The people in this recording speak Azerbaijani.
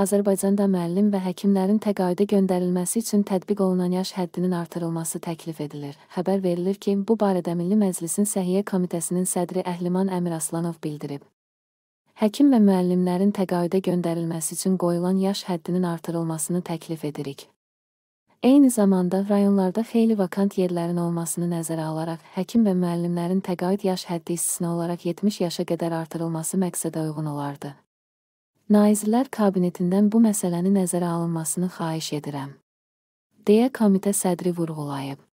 Azərbaycanda müəllim və həkimlərin təqaüdə göndərilməsi üçün tətbiq olunan yaş həddinin artırılması təklif edilir. Xəbər verilir ki, bu barədə Milli Məclisin Səhiyyə Komitəsinin sədri Əhliman Əmiraslanov bildirib. Həkim və müəllimlərin təqaüdə göndərilməsi üçün qoyulan yaş həddinin artırılmasını təklif edirik. Eyni zamanda rayonlarda xeyli vakant yerlərin olmasını nəzərə alaraq həkim və müəllimlərin təqaüd yaş həddi istisna olaraq 70 yaşa qədər artırılması məqsədə uyğun olardı. Naizlər Kabinetindən bu məsələni nəzərə alınmasını xahiş edirəm, deyə komitə sədri vurğulayıb.